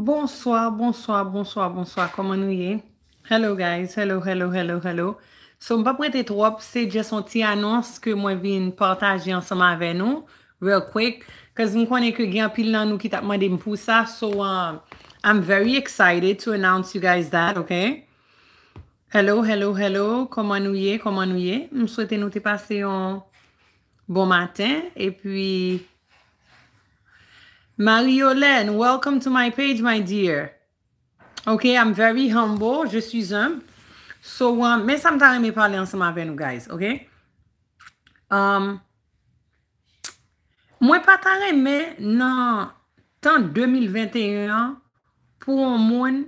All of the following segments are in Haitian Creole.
Bonsoir, bonsoir, bonsoir, bonsoir, koman nou ye? Hello guys, hello, hello, hello, hello. So mpa prete trop, se jeson ti anons ke mwen vin partaje ansama ve nou, real quick. Kez mkwane ke gyan pil nan nou ki takman dem pou sa, so um, I'm very excited to announce you guys that, ok? Hello, hello, hello, koman nou ye, koman nou ye? Mswete nou te pase yon bon maten, e pi... Mario Len, welcome to my page, my dear. Ok, I'm very humble, je suis un. So, mè um, sa m ta reme pale ansama ve nou guys, ok? Mwen um, pa ta reme nan tan 2021 an, pou an moun,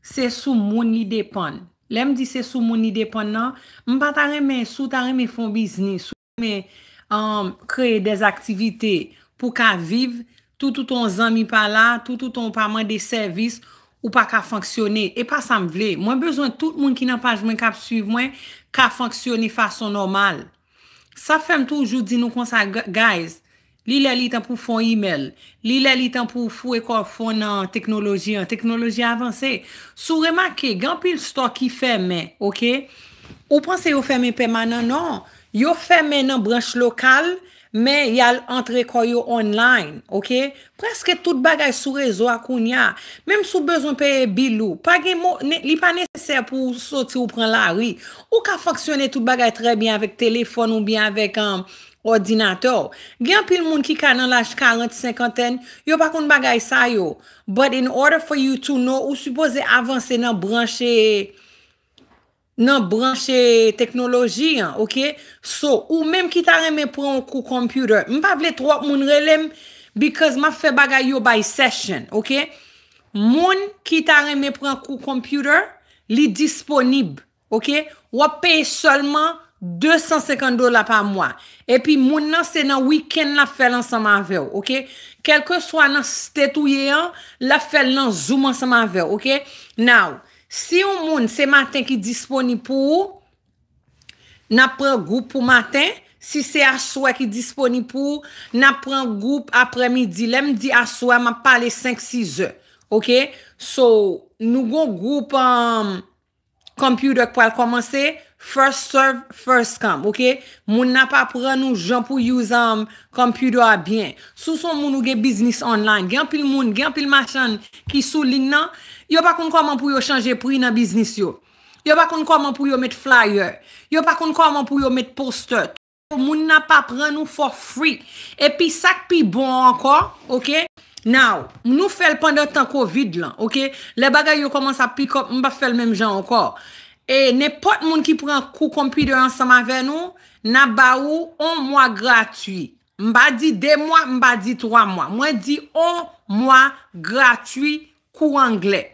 se sou moun li depan. Lem di se sou moun li depan nan, m pa ta reme sou ta reme fon biznis, sou ta um, reme kreye dez aktivite pou ka vive, tout ou ton zan mi pala, tout ou ton paman de servis ou pa ka fanksyone. E pa sa m vle. Mwen bezwen tout moun ki nan paj mwen kap suyv mwen, ka fanksyone fason normal. Sa fem toujou di nou konsa, guys, li la li tan pou fon email, li la li tan pou fwe kon fon nan teknoloji, nan teknoloji avanse. Sou remake, gen pil stok ki feme, ok? Ou panse yo feme permanen, non. Yo feme nan branche lokal, men yal entre koyo online, ok? Preske tout bagay sou rezo akoun ya. Mem sou bezon pe bilou. Pa gen mo, li pa nesese pou soti ou pren la, oui. Ou ka faksyone tout bagay trebyan vek telefon ou byan vek um, ordinateur. Gen pil moun ki ka nan laj 40-50, yo pa kon bagay sa yo. But in order for you to know, ou suppose avanse nan branche... nan branche teknoloji, an, ok? So, ou menm ki ta reme pran kou kompyuter, m pa vle trot moun relem, bikaz ma fe bagay yo bay session, ok? Moun ki ta reme pran kou kompyuter, li disponib, ok? Wap pay solman 250 dola pa mwa. E pi moun nan se nan wikend la fel an sa ma vew, ok? Kelke swa nan stetu ye an, la fel nan zoom an sa ma vew, ok? Now, Si ou moun se maten ki disponi pou, na pran goup pou maten. Si se aswa ki disponi pou, na pran goup apre midi. Lem di aswa, ma pale 5-6 e. Ok? So, nou gon goup kompyudek um, pou al komanse. First serve, first come, ok? Moun nan pa pran nou jan pou use am kompudo a bien. Sou son moun nou gen biznis online, gen pil moun, gen pil machan ki sou lignan, yo pa kon kon man pou yo chanje pri nan biznis yo. Yo pa kon kon man pou yo met flyer. Yo pa kon kon man pou yo met postot. Moun nan pa pran nou for free. E pi sak pi bon anko, ok? Now, moun nou fel pandan tan COVID lan, ok? Le bagay yo koman sa pi kop, mou pa fel menm jan anko. E, ne pot moun ki pran kou kompil yo ansama ve nou, na ba ou, on mwa gratuy. Mba di de mwa, mba di tro mwa. Mwen di on mwa gratuy kou angle.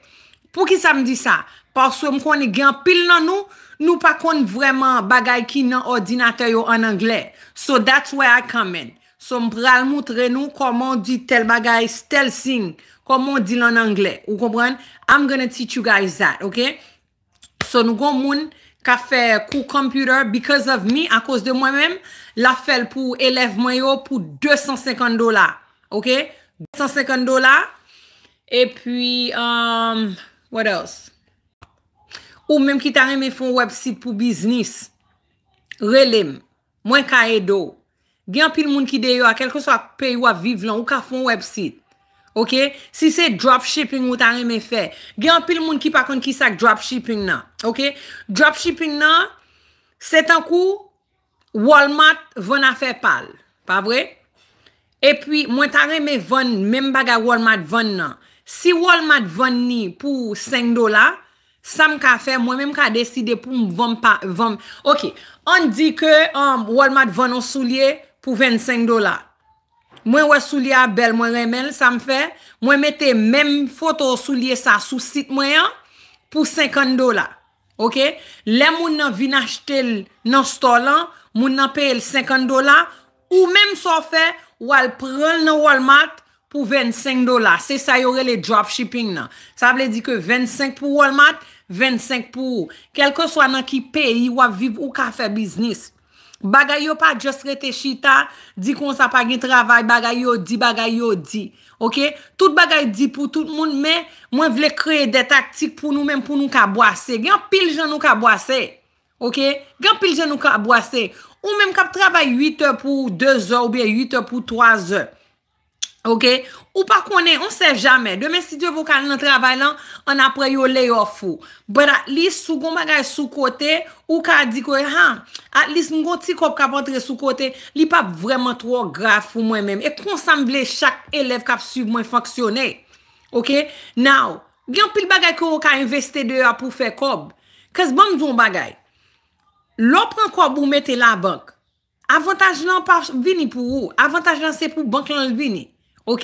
Pou ki sa m di sa? Par sou m koni gen pil nan nou, nou pa koni vreman bagay ki nan ordinatay yo an angle. So, that's why I come in. So, m pral moutre nou koman di tel bagay, tel sing, koman di lan angle. Ou komran? I'm gonna teach you guys that, ok? Son nou goun moun ka fe kou kompüter because of me, a kos de mwen men, la fel pou elev mwen yo pou 250 dola. Ok? 250 dola. E pwi, what else? Ou menm ki ta reme fon web sit pou biznis. Relim. Mwen ka edo. Gyan pil moun ki deyo a kelke so a peyo a vive lan ou ka fon web sit. Ok, si se dropshipping ou ta reme fe, gen apil moun ki pa kon ki sak dropshipping nan. Ok, dropshipping nan, setan kou, Walmart ven a fe pal, pa vre? E pi, mwen ta reme ven, men baga Walmart ven nan. Si Walmart ven ni pou 5 dola, sa m ka fe, mwen men m ka deside pou m ven pa, ven. Ok, an di ke um, Walmart ven ou sou liye pou 25 dola. Mwen wè sou li a bel mwen remel, sa mwen fè. Mwen mette menm foto sou li e sa sou sit mwen an pou 50 dola. Ok? Le moun nan vin achete nan store lan, moun nan paye l 50 dola. Ou menm sa fè, wè al pral nan Walmart pou 25 dola. Se sa yore le dropshipping nan. Sa wè di ke 25 pou Walmart, 25 pou ou. Kel ke swa nan ki paye, wè viv ou ka fè biznis. Bagay yo pa just rete chita, di kon sa pa gen travay, bagay yo di, bagay yo di, ok? Tout bagay di pou tout moun men, mwen vle kreye de taktik pou nou men pou nou kabwase. Gen pil jan nou kabwase, ok? Gen pil jan nou kabwase. Ou men kap travay 8 epou 2 epou 8 epou 3 epou. Ou pa konen, on se jamen. Demen si diyo vokal nan travay lan, an apre yo lay off ou. But at lis, sou gon bagay sou kote, ou ka di kwe, at lis mgon ti kob kap antre sou kote, li pa vreman tro graf ou mwen men. E konsamble chak elev kap suiv mwen faksyone. Now, gen pil bagay ki ou ka investe dewa pou fe kob. Kes bank zon bagay. Lo pran kob ou mette la bank. Avantaj lan pa vini pou ou? Avantaj lan se pou bank lan vini? Ok,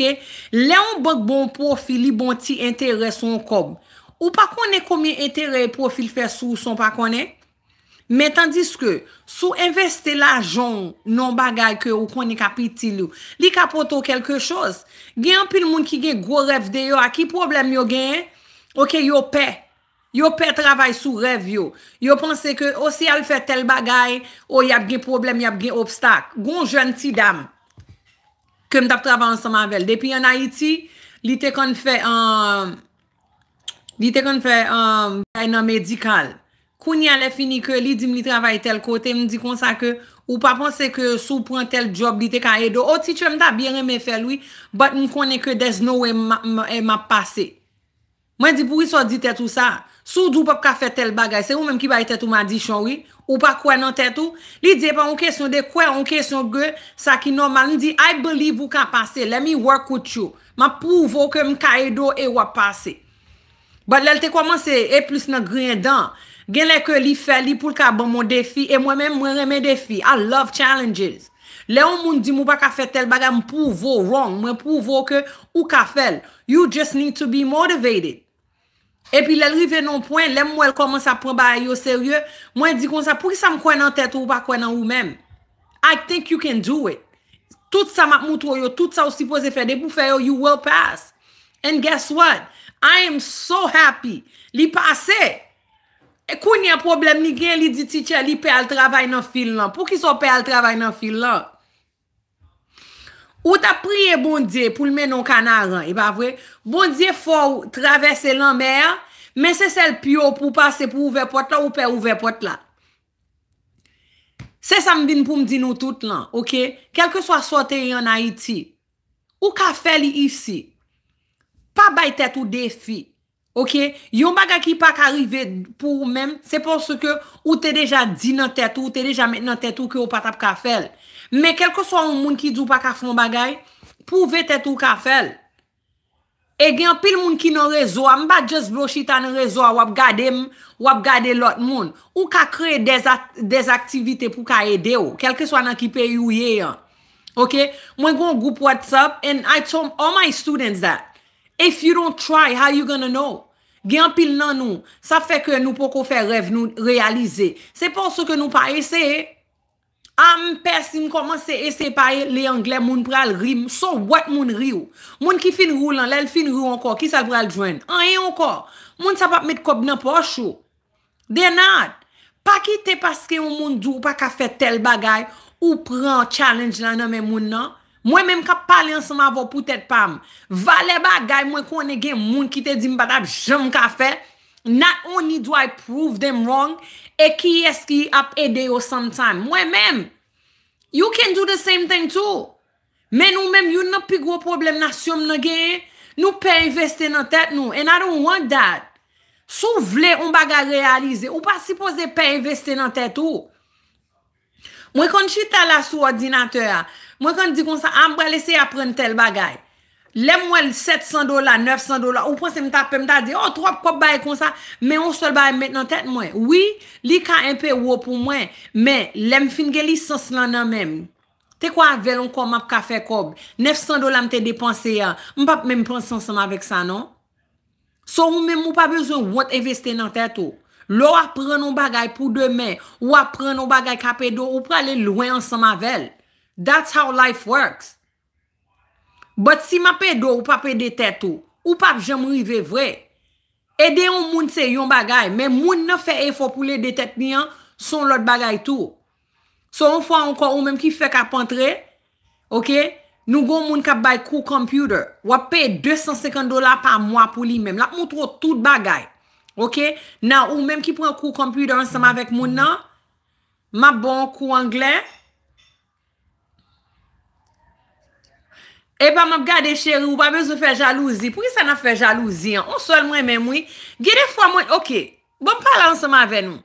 le an bak bon profil li bon ti entere son kom. Ou pa konen komi entere profil fe sou son pa konen? Men tandis ke sou investe la jon non bagay ke ou konen kapi ti lou. Li kapoto kelke chos. Gen an pil moun ki gen gwo rev de yo a ki problem yo gen. Ok, yo pe. Yo pe travay sou rev yo. Yo pense ke osi al fe tel bagay ou yap gen problem, yap gen obstak. Gon jwen ti dam. Kèm tap traba an sa ma vel. Depi an Haiti, li te kon fè an... Um, li te kon fè an... ...an an medikal. Kou ni alè fini ke li dim li travay tel kote, m di konsa ke ou pa ponsè ke sou pran tel job li te ka edo. O ti chèm da biè reme fè lwi, but m konè ke des nou e map e pase. Mwen di pou y so ditè tout sa. Sou djou pap ka fè tel bagay. Se ou mèm ki bay tetou ma di chanwi... Ou pa kwen nan tèt ou. Li dè pa an kesyon de kwen an kesyon gè. Sa ki normal. Li di I believe ou ka pase. Let me work with you. Ma pouvo ke mka edo e wap pase. But lèl te kwa manse e plus nan gren dan. Gen lèk ke li fè li pou ka ban mon defi. E mwen mè mwen remè defi. I love challenges. Lè ou moun di mou pa ka fè tel baga m pouvo wrong. Mwen pouvo ke ou ka fèl. You just need to be motivated. Epi lèl rive nou pwen, lèm mwen lèl koman sa pran ba a yo sèrye, mwen di kon sa, pou ki sa m kwen nan tèt ou pa kwen nan ou mèm, I think you can do it, tout sa mak moutou yo, tout sa ou sipose fè, debou fè yo, you will pass, and guess what, I am so happy, li pase, e kwen yè problem, ni gen li di ti chè, li pe al travay nan fil lan, pou ki so pe al travay nan fil lan Ou ta priye bondye pou lmen nou kanaran, e ba vwe? Bondye fwo travese lan mer, men se sel pyo pou pase pou ouve pot la ou pe ouve pot la. Se sa mbin pou mdi nou tout lan, ok? Kelke so a sote yon Haiti, ou ka fel yi ifsi? Pa bay tet ou defi, ok? Yon baga ki pa karive pou ou men, se pon se ke ou te deja di nan tet ou, ou te deja men nan tet ou ki ou patap ka fel. Men kelke so an moun ki djou pa ka fwen bagay, pou ve te tou ka fel. E gen pil moun ki nan rezo, mba just bloshita nan rezo a wap gade lot moun. Ou ka kre des aktivite pou ka ede ou. Kelke so an an ki pe you ye yon. Ok, mwen goun group WhatsApp and I told all my students that. If you don't try, how you gonna know? Gen pil nan nou, sa fe ke nou pou ko fe rev nou realize. Se pon se ke nou pa ese e. Am pesim koman se ese paye le Angle moun pral rim, so wet moun riu. Moun ki fin rou lan, lèl fin rou anko, ki sal pral jwen. Anye anko, moun sa pap met kob nan pochou. De nad, pa ki te paske yon moun dou pa ka fe tel bagay, ou pran challenge lan nan men moun nan. Mwen menm kap pale ansama vo pou tet pam. Vale bagay mwen kon e gen moun ki te dim batap jom ka fe. Nad on ni dwai prove dem rong. E ki eski ap ede yo some time. Mwen men, you can do the same thing too. Men ou men, you nou pi gwo problem nasyom nou ge. Nou pe investe nan tet nou. And I don't want that. Sou vle, on bagay realize. Ou pa si pose pe investe nan tet ou. Mwen kon chita la sou ordinateur. Mwen kon di kon sa ambe ah, lese apren tel bagay. Lem wèl 700 dola, 900 dola, ou panse mwen tapè mwen ta di, oh trop, kop baye kon sa, men ou sol baye men nan tèt mwen. Oui, li ka en pe wò pou mwen, men lem fin gen li sans lan nan men. Te kwa velon kom ap ka fe kob, 900 dola mwen te depanse ya, mwen pa mèm pransansan avèk sa, non? So, mwen mwen pa bezè wòt investe nan tèt ou. Lò a pren nou bagay pou demè, ou a pren nou bagay kapè do, ou pralè lwen ansan ma vel. That's how life works. But si ma pe do ou pa pe detet ou, ou pa jom rive vre. Ede ou moun se yon bagay, men moun na fe efo pou le detet mi an, son lot bagay tou. So ou fwa anko ou menm ki fe kap antre, ok, nou go moun kap bay kou kompyuder. Wap pe 250 dolar pa mwa pou li menm, lak moun tro tout bagay, ok. Nan ou menm ki pren kou kompyuder ansama vek moun nan, ma bon kou anglen. E ba m ap gade cheri ou pa me zo fè jalouzi. Pou y se na fè jalouzi an? On sol mwen men mwen. Gede fwa mwen, ok, bom pala ansama ve nou.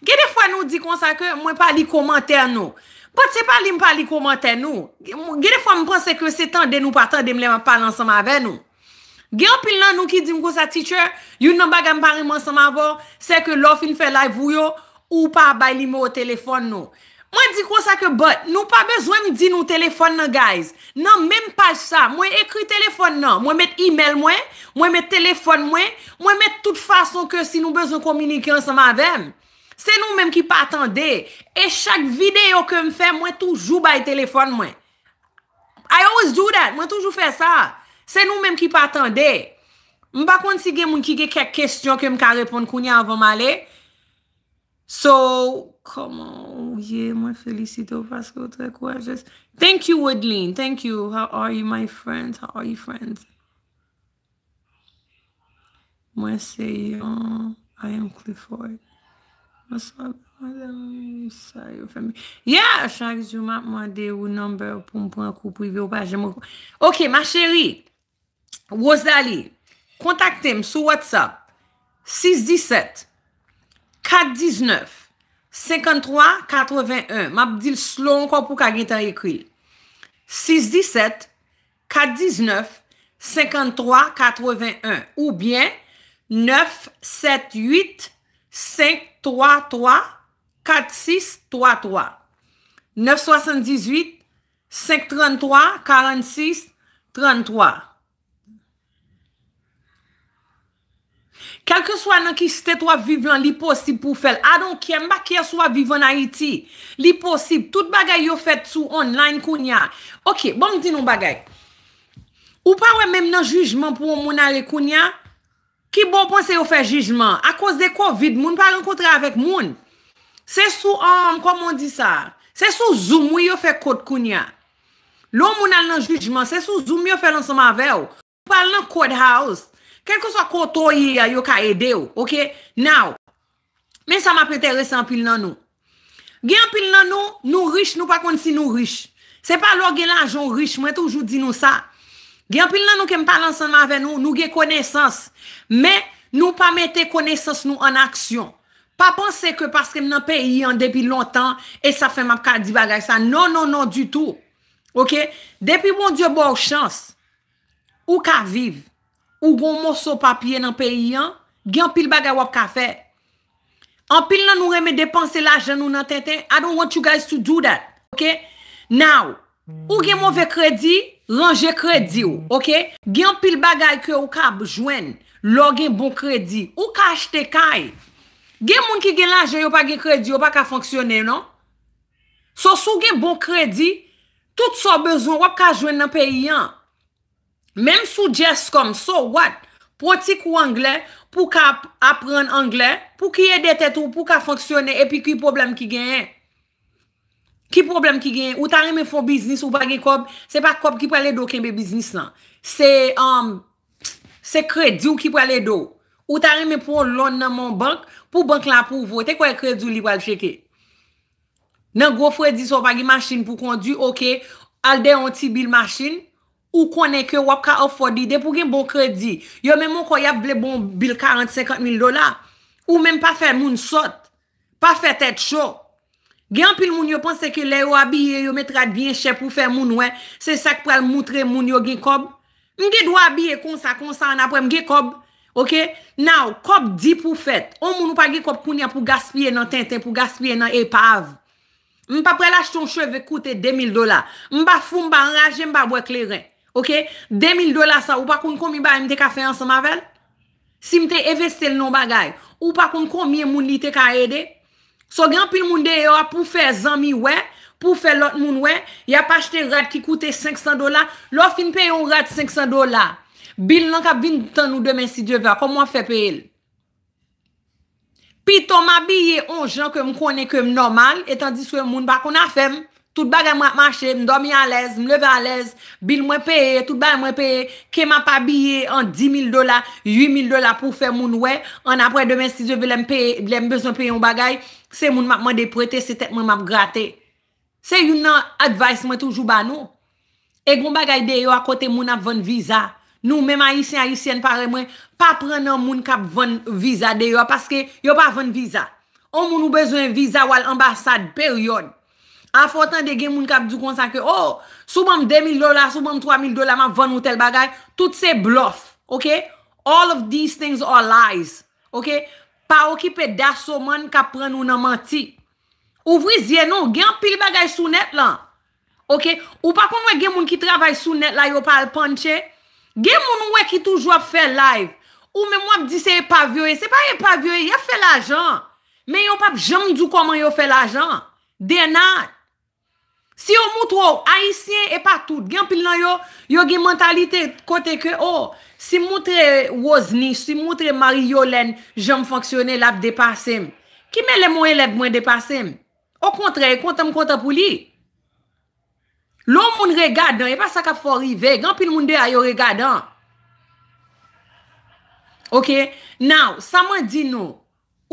Gede fwa nou di konsa ke mwen pali komantè an nou. Pat se pali m pali komantè an nou. Gede fwa m ponsè ke se tan den nou patan demle m pala ansama ve nou. Gede fwa m pil nan nou ki di m konsa teacher, yon nan bagan m pari m ansama vo, se ke lo fin fè la vuyo ou pa bay li m wotelefon nou. Mwen di kwa sa ke bot, nou pa bezwen di nou telefon nan, guys. Nan, menm pa sa, mwen ekri telefon nan. Mwen met email mwen, mwen met telefon mwen, mwen met tout fason ke si nou bezwen komunike ansa madem. Se nou menm ki pa atande, e chak videyo ke mwen fe, mwen toujou bay telefon mwen. I always do that, mwen toujou fe sa. Se nou menm ki pa atande. Mwen pa konti si gen mwen ki ge kek kestyon ke mwen ka repon kouni avon male. So, come on. Yeah, mwen felisite ou faskou. Trè kouajes. Thank you, Woodley. Thank you. How are you, my friend? How are you, friend? Mwen seye, I am Clifford. Mwen seye, mwen seye, mwen seye. Yeah, chanke zyou map mwen dey ou number pou mwen pwankou pou yve ou pa jemou. Ok, ma cheri. Wazali. Kontakte m sou WhatsApp. 67 419, 53, 81. Mab di l slon kon pou kage ta ekwil. 617, 419, 53, 81. Ou bien, 978, 533, 4633. 978, 533, 4633. kelke swa nan ki stet wap viv lan li posib pou fel adon ah, kye mba kye swa viv nan Haiti li posib, tout bagay yo fet sou online kounya ok, bon mti nou bagay ou pa wè mèm nan jujman pou moun ale kounya ki bon ponsè yo fet jujman akos de covid moun pa renkotre avèk moun se sou, komon di sa se sou zoom yo fet kout kounya loun moun ale nan jujman se sou zoom yo fet lansama vew ou pal nan kout haos Kel kon so koto yi a yo ka ede ou, ok? Now, men sa ma petere se anpil nan nou. Gen anpil nan nou, nou rich nou pa konti si nou rich. Se pa lo gen la ajon rich, mwen toujou di nou sa. Gen anpil nan nou kem palan san ma ven nou, nou gen konesans. Men nou pa mette konesans nou an aksyon. Pa pense ke paske men anpe yi an depi lontan, e sa fe map ka dibagay sa. Non, non, non du tout, ok? Depi bon diyo bo chans, ou ka viv? ou bon moso papye nan peyi an, gen pil bagay wap ka fe. An pil nan nou reme depanse la jen nou nan ten ten, I don't want you guys to do that. Ok, now, ou gen mouve kredi, lanje kredi ou, ok? Gen pil bagay ke ou ka abjwen, lor gen bon kredi, ou ka achte kaj. Gen moun ki gen la jen yo pa gen kredi, yo pa ka fonksyonen, non? So sou gen bon kredi, tout so bezon wap ka jwen nan peyi an. Menm sou jes kom, so what? Proti kou angle, pou ka apren angle, pou kiye dete tou, pou ka fonksyone, epi ki problem ki genye. Ki problem ki genye, ou tari me fon bisnis, ou bagi kob, se pa kob ki prele do kenbe bisnis nan. Um, se kredi ou ki prele do. Ou tari me pon lon nan mon bank, pou bank la pouvo, te kwa e kredi ou li wale cheke. Nan go fredi sou bagi masin pou kondi, ok, al de yon ti bil masin. Ou konen ke wap ka ofodi de pou gen bon kredi. Yo men moun kon yap vle bon bil 40-50 mil dola. Ou men pa fè moun sot. Pa fè tèt chò. Gen anpil moun yo panse ke le yo abye yo met rad bien chè pou fè moun wè. Se sak pral moutre moun yo gen kob. Mge dwa abye konsa konsa anapwem gen kob. Ok? Nou, kob di pou fèt. Ou moun ou pa gen kob koun ya pou gaspye nan tenten, pou gaspye nan epav. M pa prelaj ton chòve koute 2 mil dola. M ba fou mba anrajè mba wèk le renk. Ok, 2000 dola sa, ou pa kon kon mi ba im te ka fe yon sa mavel? Si im te eveste l non bagay, ou pa kon kon mi e moun li te ka ede? So gen pi moun de yo pou fe zami we, pou fe lot moun we, ya pa chete rat ki koute 500 dola, lor fin pe yon rat 500 dola. Bil nan ka bin tan nou demen si djeva, koman fe pe el? Pi ton ma biye on jan ke m konen ke m normal, etan di sou moun bako na fe m. Tout bagay mwen ap mache, mwen dormi an lez, mwen leve an lez, bil mwen peye, tout bagay mwen peye, ke mwen pa biye an 10.000 dola, 8.000 dola pou fe moun we, an apre demen si je vilem peye, vilem bezon peye mwen bagay, se moun mwen deprete, se tek mwen mwen ap grate. Se yon nan advice mwen toujou ba nou, e goun bagay deyo akote moun ap ven viza. Nou mwen mwen a isen a isen pare mwen, pa prenen moun kap ven viza deyo, paske yo pa ven viza. On moun ou bezon viza wal ambasad peryon. Afotan de gen moun kap di konsakwe. Oh, sou moun demil dola, sou moun tramil dola, moun van ou tel bagay. Tout se blof, ok? All of these things are lies, ok? Pa ou ki pe daso man kap pren ou nan manti. Ou vwe zye nou, gen apil bagay sou net lan, ok? Ou pa kon wè gen moun ki travay sou net la, yo pal panche. Gen moun wè ki toujwa pfe live. Ou mè mwap di se e pa vyoye. Se pa e pa vyoye, yo fwe la jan. Men yo pap jam diou koman yo fwe la jan. Denat. Si yo moutrou, aisyen e patout, genpil nan yo, yo gen mentalite kote ke o, oh, si moutre Wozni, si moutre Marie Yolen, jom fonksyonel ap depasem, ki men le mwen le mwen depasem? O kontre, kontem kontapou li. Loun moun regadan, non, e pa sa ka forive, genpil moun de a yo regadan. Ok, nou, sa mwen di nou,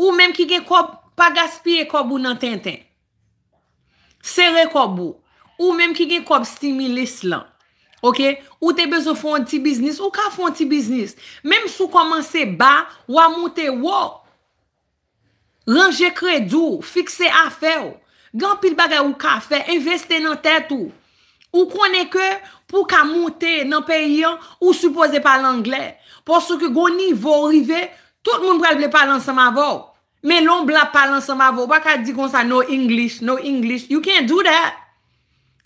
ou menm ki genpil, pa gaspil genpil nan ten ten. Serè kobou, ou mèm ki gen kob similis lan. Ok, ou te bezou foun ti biznis, ou ka foun ti biznis. Mèm sou komanse ba, ou a moun te wò. Ranje kredou, fikse afe ou. Gan pil baga ou ka fe, investe nan tèt ou. Ou konè ke pou ka moun te nan peyi an, ou suppose pa l'anglè. Po sou ke gouni vò rive, tout moun preble pa lansan ma vò. Men loun blap palan sa mavo. Ou pa ka di kon sa no English, no English. You can't do that.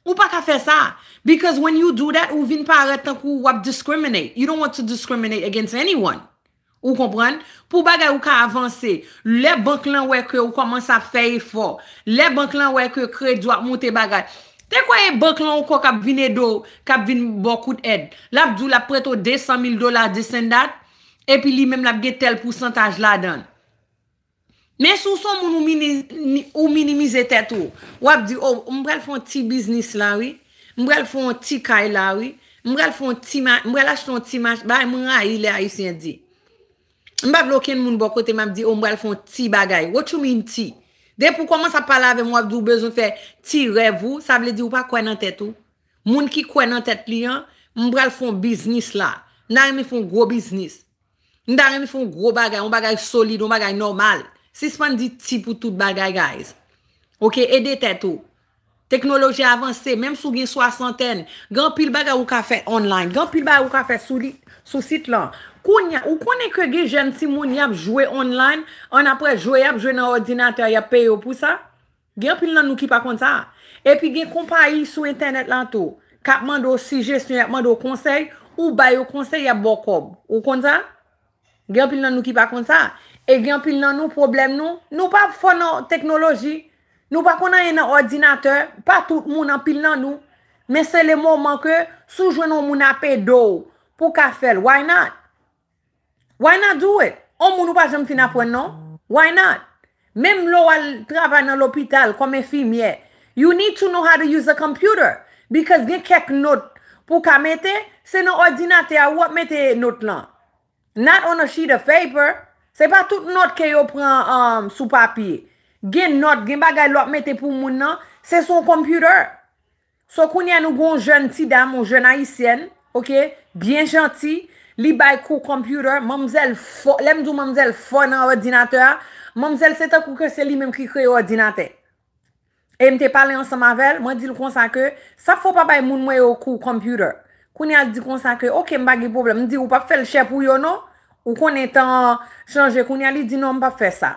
Ou pa ka fe sa. Because when you do that, ou vin pa areta kou wap discriminate. You don't want to discriminate against anyone. Ou kompran? Pou bagay ou ka avanse, le bank lan wek yo koman sa feye for. Le bank lan wek yo kre dwa mwote bagay. Te kwa e bank lan ou ko kap vine do, kap vine bokout ed. La ap djou la preto 200 000 dolar desen dat. E pi li mem la ap get tel pwusantaj la dan. Men sou son moun ou minimize tet ou, wap di, oh, ou mbrel foun ti biznis la ou, mbrel foun ti kay la ou, mbrel foun ti mash, mbrel ashton ti mash, bay mwen a ilè a yusyen di. Mba vlokyen moun bokote mab di, oh, ou mbrel foun ti bagay, wot chou min ti? De pou koman sa pala ave mwap di ou bezon fe ti revou, sa vle di ou pa kwen nan tet ou? Moun ki kwen nan tet li an, mbrel foun biznis la, nan reme foun gro biznis. Nan reme foun gro bagay, mbagay solide, mbagay normal. Si seman di tip ou tout bagay, guys. Ok, ede tet ou. Teknoloji avanse, mem sou gen so asanten, gen pil bagay ou ka fet online, gen pil bagay ou ka fet sou sit lan. Ou konen ke gen si moun yap jwe online, an apre jwe yap jwe nan ordinateur, yap peyo pou sa? Gen pil nan nou ki pa konta? E pi gen kompa yi sou internet lan tou, kapman do sije, syen yapman do konsey, ou bayo konsey yap bokob? Ou konta? Gen pil nan nou ki pa konta? E gen pil nan nou problem nou. Nou pa fon nan teknoloji. Nou pa konan yon nan ordinateur. Pa tout moun nan pil nan nou. Men se le moun manke soujwen nou moun apè dou. Pou ka fel. Why not? Why not do it? Om moun nou pa jom fin apwen nou. Why not? Mem lou al travay nan l'opital kome fi mye. You need to know how to use a computer. Because gen kek not pou ka metè. Se nan ordinateur wot metè not lan. Not on a sheet of paper. Se pa tout not ke yo pran um, sou papye. Gen not, gen bagay lop mette pou moun nan, se son kompüter. So koun ya nou goun jen ti dam ou jen haisyen, ok, bien janti, li bay kou kompüter. Mamzel, lemdou mamzel fon nan ordinateur, mamzel se ta kou kese li menm ki kre ordinateur. E mte pale yon samavel, mwen di l kon sa ke, sa fo pa bay moun mwen yo kou kompüter. Koun ya di kon sa ke, ok mbagi problem, di ou pa fe l che pou yon nou. Ou konen tan chanje, konen li di nou m pa fe sa.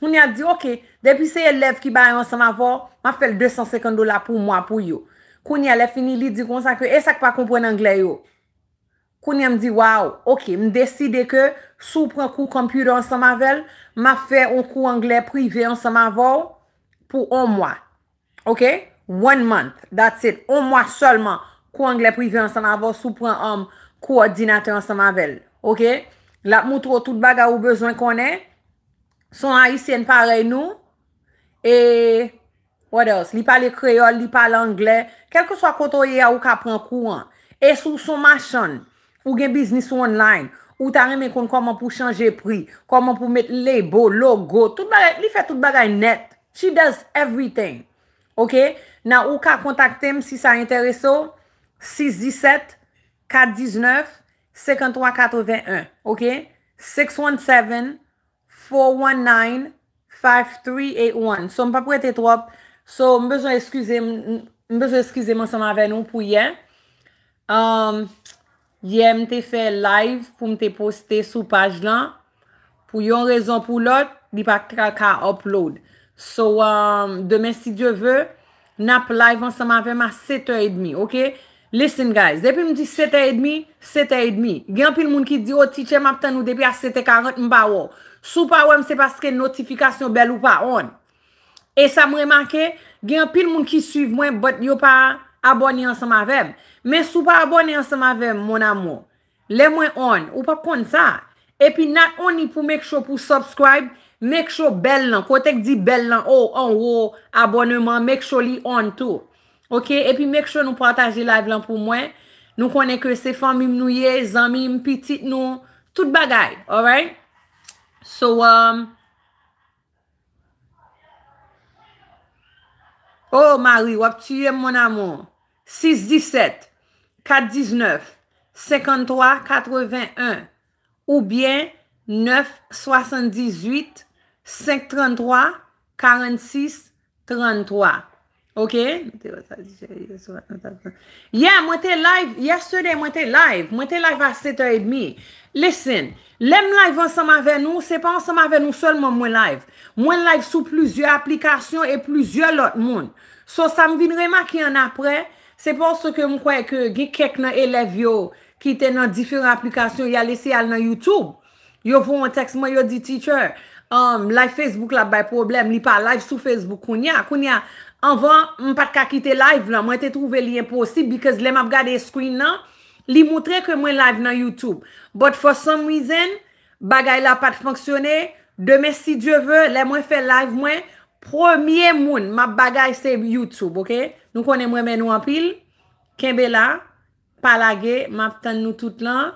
Konen li di, ok, depi se ye lev ki bayan sa ma vo, ma fe l 250 dola pou mwa pou yo. Konen li fini li di konsak yo, e sak pa kompwen angle yo. Konen li di, waw, ok, m deside ke sou pran kou kompudo an sa ma vel, ma fe un kou angle prive an sa ma vo pou on mwa. Ok? One month, that's it. On mwa solman kou angle prive an sa ma vo sou pran om um, koordinatè an sa ma vel. Ok? La moutro tout baga ou bezwen konen. Son a isyen pare nou. E, what else? Li pa le kreol, li pa l'anglè. Kelke so a kontoye a ou ka pren kouan. E sou son machan. Ou gen biznis ou online. Ou ta remen kon koman pou chanje pri. Koman pou met lebo, logo. Tout bagay, li fe tout bagay net. She does everything. Ok? Na ou ka kontakte m si sa interesso. 617-419-619. 53 81, ok? 6 17, 4 19, 5 3 8 1. So, m pa pou ete trop. So, m bezo eskuse, m bezo eskuse m anseman ve nou pou yen. Um, yen m te fe live pou m te poste sou page lan. Pou yon rezon pou lot, bi pa kaka upload. So, um, deme si diyo ve, nap live anseman ve ma 7h30, ok? Listen guys, depi m di 7.30, 7.30, gen apil moun ki di o oh, ti che map tan ou depi a 7.40 m pa wo. Sou pa wèm se paske notifikasyon bel ou pa on. E sa m wèmanke, gen apil moun ki suiv mwen, but yo pa abonye ansam avèm. Men sou pa abonye ansam avèm, mon amou. Lè mwen on, ou pa pon sa. Epi nat on ni pou mek chou pou subscribe, mek chou bel nan. Fotek di bel nan, ou, oh, an, ou, abonye man, mek chou li on tou. Ok, epi make sure nou partaje live lan pou mwen. Nou konen ke se famim nou ye, zanmim, pitit nou, tout bagay. Alright? So, oum. Ou, oh, Marie, wap tiye mon amon? 6, 17, 4, 19, 53, 81. Ou bien, 9, 78, 5, 33, 46, 33. Ok? Yeah, mwen te live. Yesterday mwen te live. Mwen te live a 7h30. Listen, lem live an sam ave nou. Se pa an sam ave nou solman mwen live. Mwen live sou plizye aplikasyon e plizye lot moun. So, sa mvin remak yon apre. Se pa sou ke mwen kwe ke ge kek nan elev yo ki te nan difir aplikasyon ya lese al nan YouTube. Yo vou an tekst mwen yo di teacher. Um, live Facebook la bay problem. Li pa live sou Facebook. Koun ya, koun ya. Anvan, m pat kakite live la. Mwen te trouve liye posib. Because le m ap gade screen nan. Li moutre ke mwen live nan YouTube. But for some reason, bagay la pat fanksyone. Deme si Diyo ve, le mwen fe live mwen. Premier moun, m ap bagay se YouTube, ok? Nou konen mwen mè nou apil. Ken be la. Palage, m ap tan nou tout lan.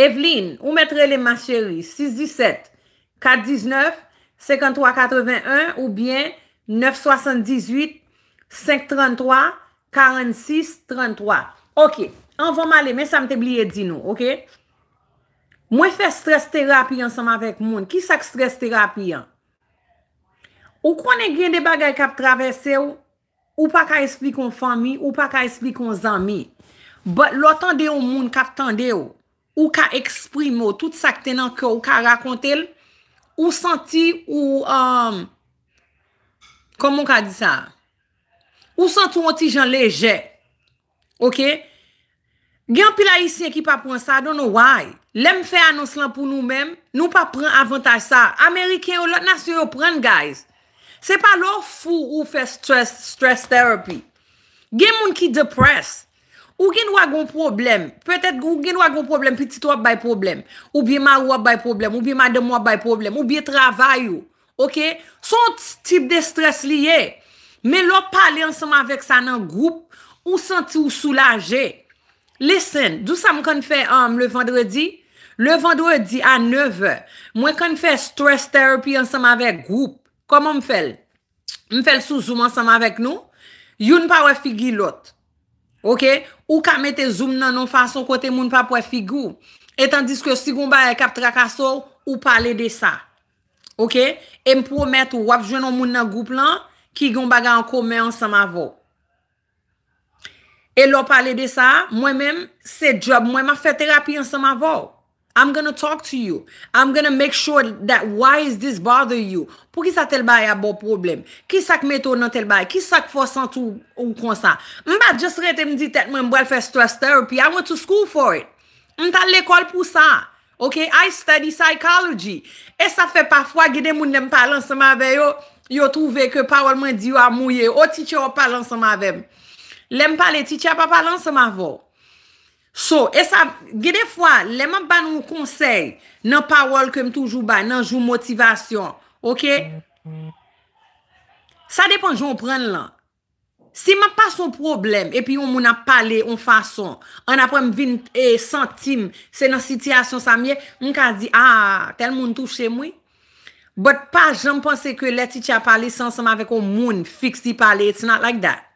Evelyn, ou mè tre le m a chéri? 6-17, 4-19, 53, 81 ou bien 9, 78 5, 33 46, 33 Ok, anvon male men sa mte bliye dino, ok? Mwen fe stres terapi anseman vek moun Ki sak stres terapi an? Ou konen gen de bagay kap travese ou Ou pa ka esplikon fami Ou pa ka esplikon zami Ba, lo tande ou moun kap tande ou Ou ka eksprimo Tout sakten anke ou ka rakonte el Ou santi ou... Um, Koman ka di sa? Ou santi ou an ti jan leje. Ok? Gen pi la isye ki pa pren sa, donno why. Lem fe anons lan pou nou men, nou pa pren avantaj sa. Amerike yo, lot nas yo yo pren guys. Se pa lo fou ou fe stress, stress therapy. Gen moun ki depresse. Ou gen ou agon problem, petet ou gen ou agon problem, pitit ou ap bay problem, ou biye ma ou ap bay problem, ou biye ma dem ou ap bay problem, ou biye travay ou, ok? Son tip de stres liye, me lop pale ansama vek sa nan group, ou senti ou soulaje. Listen, dousa m kon fè am um, le vendredi? Le vendredi a 9, mwen kon fè stres terapi ansama vek group, komon m fèl? M fèl sou zoom ansama vek nou? You n pa wè figi lote, Ou ka mette zoom nan nan fason kote moun papwe figou. Etan diske si gomba e kap trakasou, ou pale de sa. E mpromet ou wap jwennon moun nan goup lan ki gomba ga an kome an samavou. E lor pale de sa, mwen men se job mwen ma fe terapi an samavou. I'm gonna talk to you. I'm gonna make sure that why is this bother you. Pou ki sa tel bay a bo problem? Ki sak meto nan tel bay? Ki sak fosant ou konsa? Mba just rete mdi tet mwen mbwel fe stress therapy. I want to school for it. Mta l'ekol pou sa. Ok, I study psychology. E sa fe pafwa gede moun lem palan sema veyo. Yo trouve ke parolman diyo a mouye. O titye wap palan sema vey. Lem pale titye apapalan sema vo. So, e sa, gede fwa, lèman ban ou konsey nan parol kem toujou ban, nan jou motivasyon, ok? Sa depan, joun pren lan. Si man pas sou problem, e pi yon moun ap pale, yon fason, an ap prem 20 centime, e, se nan sityasyon sa miye, moun ka di, a, ah, tel moun touche mwi. But pa, joun pense ke lè ti ti ap pale sansanman vek yon moun, fix di pale, it's not like that.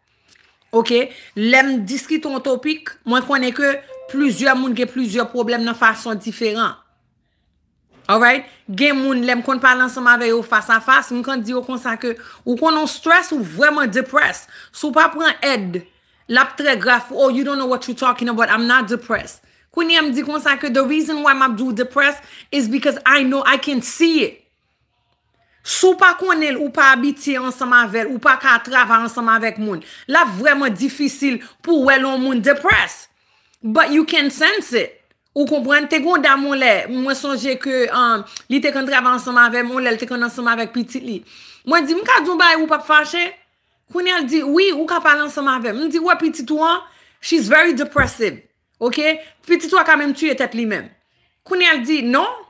Ok, lem diski ton topik, mwen konen ke plusyo moun gen plusyo problem nan fason diferent. Alright, gen moun lem konen parlansan ma veyo fasa fasa, mwen konen di yo konsa ke ou konen stress ou vweman depres. Sou pa pren ed, lap tre graf, oh you don't know what you're talking about, I'm not depressed. Kwenye m di konsa ke the reason why m ap do depres is because I know, I can see it. Sou pa konel ou pa abitiye anseman ve, ou pa ka trava anseman vek moun. La vreman difisil pou wè lon moun depres. But you can sense it. Ou kompren, te goun da moun le, mwen sonje ke um, li te kon trava anseman ve, moun le te kon anseman vek pitit li. Mwen di, mwen ka djoumbaye ou pa fache? Kounel di, oui, ou ka pal anseman ve? Mwen di, wè pitit wè? She's very depressive. Ok? Pitit wè kamem tuye tepli men. Kounel di, non?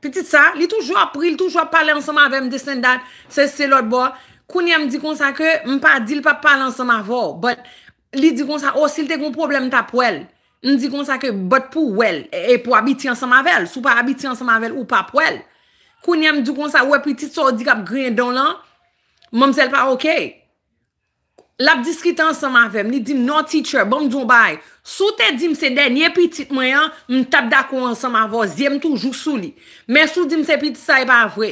Petit sa, li toujwa apri, li toujwa ap pale ansama avem de sen dat se se lot bo. Kouni am di kon sa ke, m pa di l pa pale ansama vo. Bon, li di kon sa, o oh, sil te kon problem ta pwel. N di kon sa ke, bot pou wel, e pou abiti ansama vel. Sou pa abiti ansama vel ou pa pwel. Kouni am di kon sa, wè petit sa o di kap grendon lan, mom sel pa okey. Lap diskite an som avèm, ni dim non-teacher, bonjou bay. Sou te dim se denye piti, mwen an, mwen tap dakou an som avèm, zem toujou sou li. Men sou dim se piti, sa e pa avwè.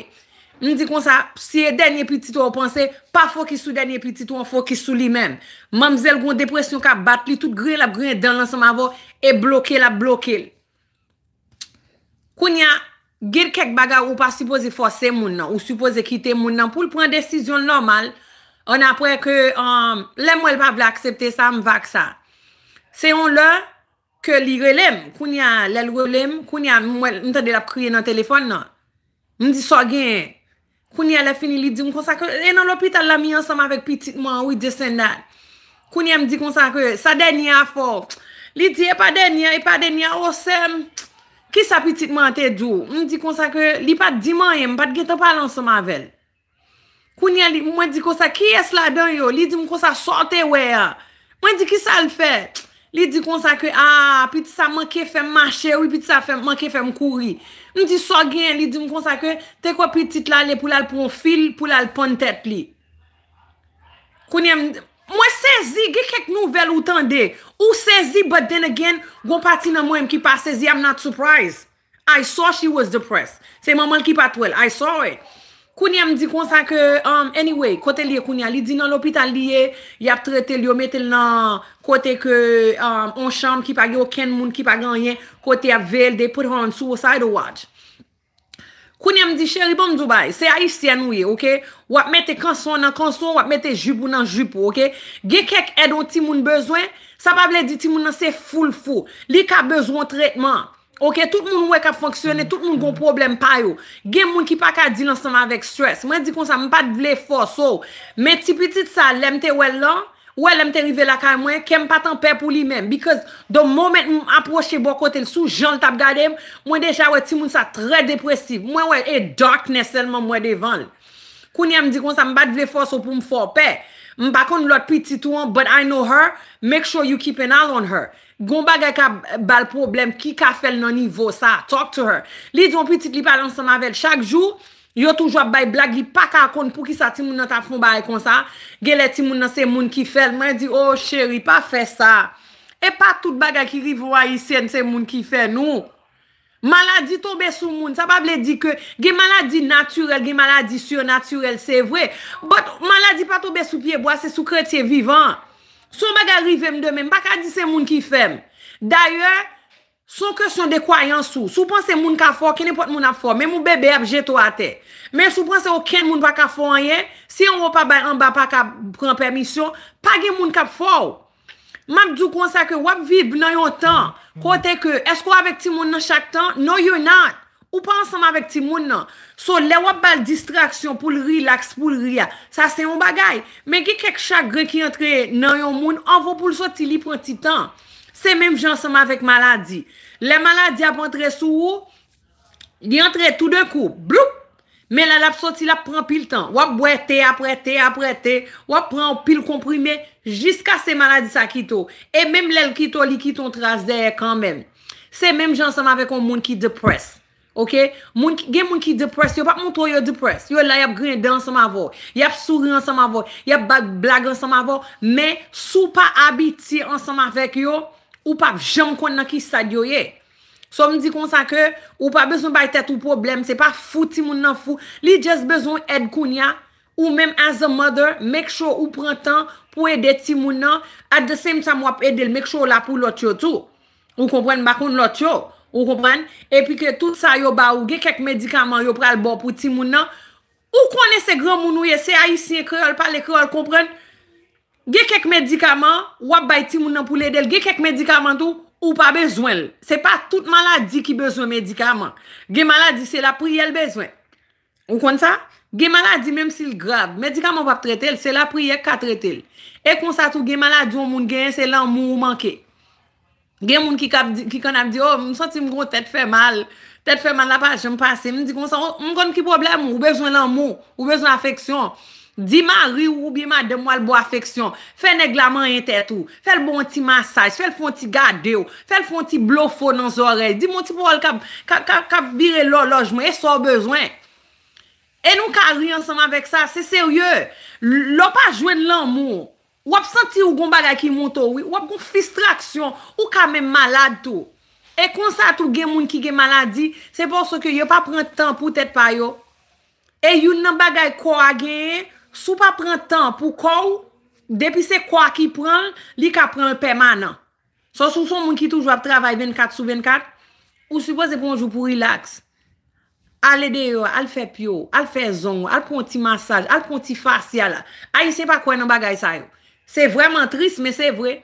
Mwen di kon sa, si e denye piti tou an panse, pa fò ki sou denye piti tou, an fò ki sou li mèm. Mam zèl goun depresyon ka bat li, tout gri l ap gri an dan an som avèm, e bloke l ap bloke l. Koun ya, gir kek baga ou pa suppose fòse moun nan, ou suppose kite moun nan, pou l pren desisyon normal... On apre ke, lèm um, wèl pa wèl aksepte sa, m wak sa. Se yon lè, ke li wèl lèm, koun ya lèl wèl lèm, koun ya m wèl, m tèdèl ap kriye nan telefon nan. M di so gen, koun ya lè fini, li di m konsa ke, lè nan lopi tal la mi ansam avèk pititman, wèl de sen nan. Koun ya m di konsa ke, sa denye a fò, li di e pa denye, e pa denye a osèm, ki sa pititman te djou. M di konsa ke, li pat di manye, m pat geta pal ansam avèl. Kounen li, mwen di konsa, ki es la dan yo? Li di mwen konsa, sote wè ya. Mwen di, ki sa l fè? Li di konsa kè, a, ah, piti sa manke fèm mâche, wè piti sa manke fèm kouri. Mwen di, so gen, li di mwen konsa kè, te kwa piti tla le pou la l pon fil, pou la l pon tèp li. Kounen, mwen sezi, ge kek nouvel ou tande, ou sezi, but then again, gwen pati nan mwen m ki pa sezi, I'm not surprised. I saw she was depressed. Se mwen mwen ki pati well, I saw it. Kounia m di konsa ke, um, anyway, kote liye kounia, li di nan l'opital liye, yap trete liyo metel nan kote ke um, oncham ki pa ge oken moun ki pa genyen, kote yap vel de putran sou, sa e do waj. Kounia m di, cheri bom Duba, se aish ti anouye, ok, wap mette konson nan konson, wap mette jupou nan jupou, ok, ge kek edo ti moun bezwen, sa pa ble di ti moun nan se ful ful, li ka bezwen tretman. Ok, tout moun wèk ap fonksyonè, tout moun goun problem pa yo. Gen moun ki pa ka di lan san avèk stres. Mwen di kon sa mwen pa dvle fòs. So, men ti piti sa, lèm te wèl lan, wèl lèm te rive la kaj mwen, kem pa tan pè pou li men. Because, don moment mwen apwoshe bò kote l'sou, jan l'tap gade mwen, mwen deja wè ti moun sa trè depresiv. Mwen wèl e darkness selman mwen devan. Koun ya mwen di kon sa mwen pa dvle fòs wèl pou mwen fòs pè. Mwen pa kon lòt piti tou an, but I know her, make sure you keep an eye on her. Gon baga ka bal problem ki ka fel nan nivou sa. Talk to her. Li diyon pwitit li pa lan san mavel. Chak jou, yo toujwa bay blag li pa ka akon pou ki sa ti moun nan ta fon bay kon sa. Gele ti moun nan se moun ki fel. Mwen di, oh cheri, pa fe sa. E pa tout baga ki rivo a isen se moun ki fel nou. Maladi tobe sou moun. Sa pa ble di ke ge maladi naturel, ge maladi surnaturel. Se vwe. But maladi pa tobe sou pieboa, se sou kretye vivan. Sou maga rivem demen, baka di se moun ki fem. Daye, sou kesyon de kwayan sou. Sou pense moun ka fwo, kene pot moun ap fwo, men mou bebe ap jeto ate. Men sou pense oken moun baka fwo anye, si yon wap pa bayan, wap pa pa pren permisyon, pagi moun ka fwo. Mab djou konsa ke wap vib nan yon tan, kote ke esko avek ti moun nan chak tan, non yon nan. Ou pa ansama vek ti moun nan. So le wap bal distraksyon pou l rilaks pou l riya. Sa se yon bagay. Men ki kek chagre ki entre nan yon moun, anvo pou l soti li pranti tan. Se menm jansama vek maladi. Le maladi ap entre sou ou, li entre tout de kou. Bloup! Men la lap soti la pran pil tan. Wap bwete, aprete, aprete. Wap pran pil komprime. Jiska se maladi sa kito. E menm l kito li kito trase deye kanmen. Se menm jansama vek yon moun ki deprese. Ok, gen moun ki depres, yo pa moun to yo depres, yo la yap grinde ansama vo, yap suri ansama vo, yap blage ansama vo, men sou pa abiti ansama vek yo, ou pa vjam kon nan ki stad yo ye. Sou m di konsa ke, ou pa bezon bay tet ou problem, se pa fouti moun nan fout, li jes bezon ed koun ya, ou men as a mother, mek chou ou pran tan pou ede ti moun nan, at the same time wap edel mek chou la pou lot yo tou, ou kompwen bakoun lot yo. Ou kompren, epi ke tout sa yo ba ou ge kek medikaman yo pral bo pou ti moun nan Ou konen se gro moun ou ye se a yisi ekrol, pal ekrol, kompren Ge kek medikaman, wap bay ti moun nan pou ledel, ge kek medikaman tou, ou pa bezwen l Se pa tout maladi ki bezwen medikaman, ge maladi se la priye l bezwen Ou konen sa, ge maladi menm si l grav, medikaman wap trete l, se la priye l ka trete l E kon sa tou ge maladi yon moun gen, se lan mou ou manke Gen moun ki kon ap di, oh moun soti mgrou tèt fè mal, tèt fè mal la pa jèm pasè, moun di kon sa, oh, moun kon ki problem, ou bezwen l'anmou, ou bezwen afeksyon. Di ma ri ou ou bi ma demwa l'bo afeksyon, fè neglaman yon tèt ou, fè l'bon ti masaj, fè l'fon ti gade ou, fè l'fon ti blofo nan zorel, di moun ti pou al kap, kap, kap, kap, kap, bire l'or lojman, e so bezwen. E nou ka ri ansanm avèk sa, se seryè, lò pa jwen l'anmou. Wap santi ou goun bagay ki mwoto ou, wap goun frustraksyon, ou kamen malade tou. E konsa tou gen moun ki gen maladi, se pwoso ke yo pa pren tan pou tèt pa yo. E yon nan bagay kwa gen, sou pa pren tan pou kwa ou, depi se kwa ki pren, li ka pren pèmanan. Sosou son moun ki tou jwap travay 24 sou 24, ou suppose pou anjou pou rilaks. Al edè yo, al fè pyo, al fè zon, al pon ti masaj, al pon ti fasya la. Ay se pa kwen nan bagay sa yo. Se vwèman tris, mè se vwè.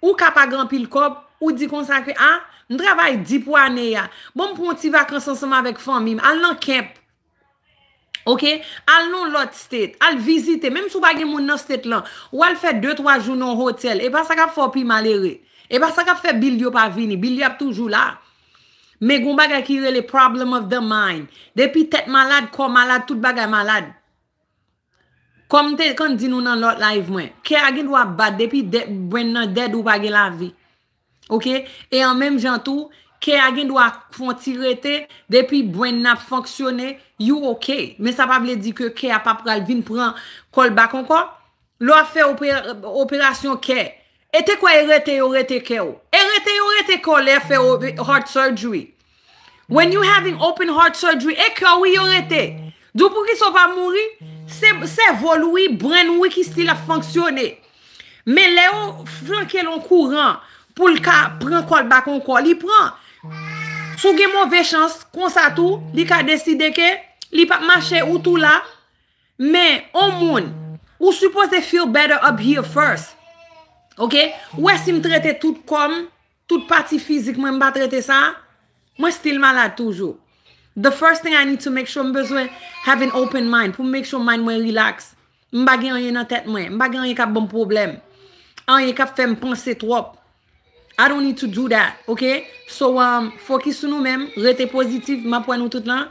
Ou kap agan pil kop, ou di konsakwe. An, ah, nou travay di pou aneya. Ah. Bon pou mponti vakansansama vek fami, al nan kemp. Ok, al nan lot stet. Al vizite, mèm sou bagen moun non stet lan. Ou al fet 2-3 joun non hotel, e basak ap fopi malere. E basak ap fet bil yo pa vini, bil yo ap toujou la. Mè goun bag akire le problem of the mind. Depi tet malad, ko malad, tout baga malad. Kon di nou nan lot live mwen, ke agen dwa bat depi bwen nan ded ou pa ge la vi. Ok? E an menm jantou, ke agen dwa fon tirete, depi bwen nan fonksyone, you ok. Men sa pa vle di ke ke apap pralvin pran kol bakon ko, lo a fe operasyon ke. E te kwa erete yo e rete ke yo? Erete yo rete kol e fe heart surgery. When you having open heart surgery, e kwa wiyo e rete? Dupou ki so pa mouri? Se vol ou i bren ou i ki stil a fonksyonè. Men le ou flanke lon kouran pou l ka pran kol bakon kol. Li pran. Sou gen moun ve chans konsa tou. Li ka deside ke. Li pa mache ou tou la. Men, o moun. Ou suppose feel better up here first. Ok? Ou esim trete tout kom. Tout pati fizik mwen ba trete sa. Mwen stil malade toujou. The first thing I need to make sure, mbezwe, have an open mind. Pou mbezwe, mbezwe, mbezwe, mbezwe, mbezwe, mbezwe, mbezwe. Mbezwe, mbezwe, mbezwe, mbezwe, mbezwe, mbezwe. Mbezwe, mbezwe, mbezwe, mbezwe, mbezwe. Mbezwe, mbezwe, mbezwe, mbezwe, mbezwe. Mbagi an ye na tet mwen. Mbagi an ye kap bon problem. An ye kap fe mponse trop. I don't need to do that. Ok? So, fokis sou nou men. Rete pozitif. Mapwano tout lan.